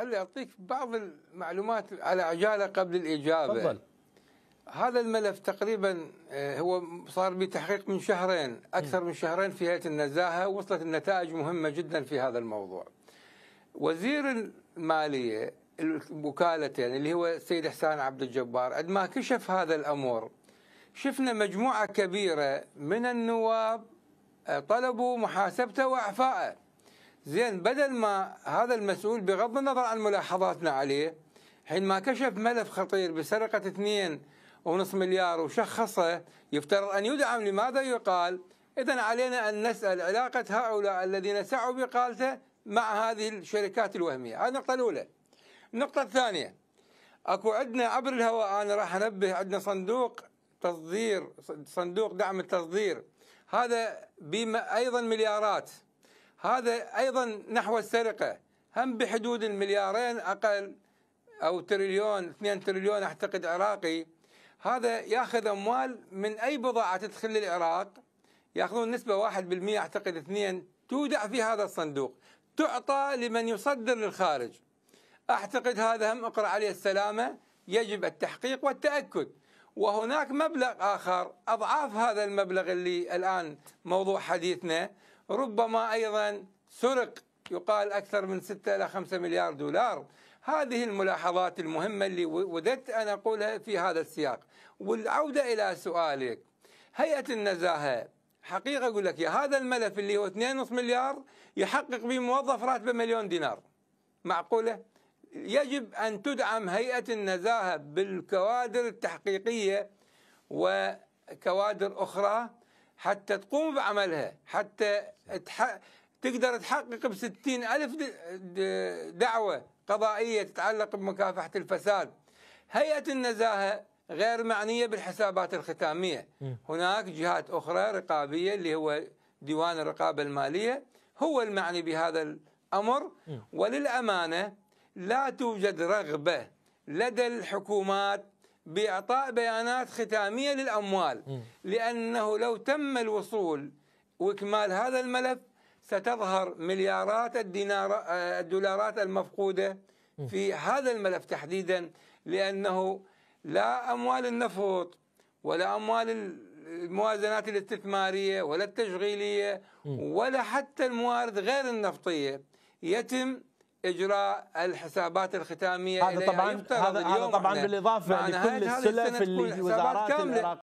خلي أعطيك بعض المعلومات على عجالة قبل الإجابة تفضل هذا الملف تقريبا آه، هو صار بتحقيق من شهرين أكثر من شهرين في هيئة النزاهة وصلت النتائج مهمة جدا في هذا الموضوع وزير المالية يعني اللي هو السيد حسان عبد الجبار قد ما كشف هذا الأمر شفنا مجموعة كبيرة من النواب آه، طلبوا محاسبته وإعفائه زين بدل ما هذا المسؤول بغض النظر عن ملاحظاتنا عليه حينما كشف ملف خطير بسرقة اثنين ونصف مليار وشخصه يفترض أن يدعم لماذا يقال إذا علينا أن نسأل علاقة هؤلاء الذين سعوا بقالته مع هذه الشركات الوهمية هذه النقطة الأولى النقطة الثانية أكو عندنا عبر الهواء أنا راح أنبه عندنا صندوق تصدير صندوق دعم التصدير هذا بما أيضا مليارات هذا أيضا نحو السرقة هم بحدود المليارين أقل أو تريليون 2 تريليون أعتقد عراقي هذا ياخذ اموال من اي بضاعه تدخل للعراق ياخذون نسبه 1% اعتقد 2 تودع في هذا الصندوق تعطى لمن يصدر للخارج اعتقد هذا هم اقرا عليه السلامه يجب التحقيق والتاكد وهناك مبلغ اخر اضعاف هذا المبلغ اللي الان موضوع حديثنا ربما أيضا سرق يقال أكثر من 6 إلى 5 مليار دولار هذه الملاحظات المهمة اللي وددت أن أقولها في هذا السياق والعودة إلى سؤالك هيئة النزاهة حقيقة أقول لك يا هذا الملف اللي هو 2.5 مليار يحقق به موظف راتبه مليون دينار معقولة؟ يجب أن تدعم هيئة النزاهة بالكوادر التحقيقية وكوادر أخرى حتى تقوم بعملها حتى تقدر تحقق ب ألف دعوة قضائية تتعلق بمكافحة الفساد هيئة النزاهة غير معنية بالحسابات الختامية هناك جهات أخرى رقابية اللي هو ديوان الرقابة المالية هو المعني بهذا الأمر وللأمانة لا توجد رغبة لدى الحكومات باعطاء بيانات ختاميه للاموال لانه لو تم الوصول واكمال هذا الملف ستظهر مليارات آه، الدولارات المفقوده في هذا الملف تحديدا لانه لا اموال النفط ولا اموال الموازنات الاستثماريه ولا التشغيليه ولا حتى الموارد غير النفطيه يتم اجراء الحسابات الختاميه هذا طبعا هذا, طبعا بالاضافه لكل السلف اللي وزارات العراق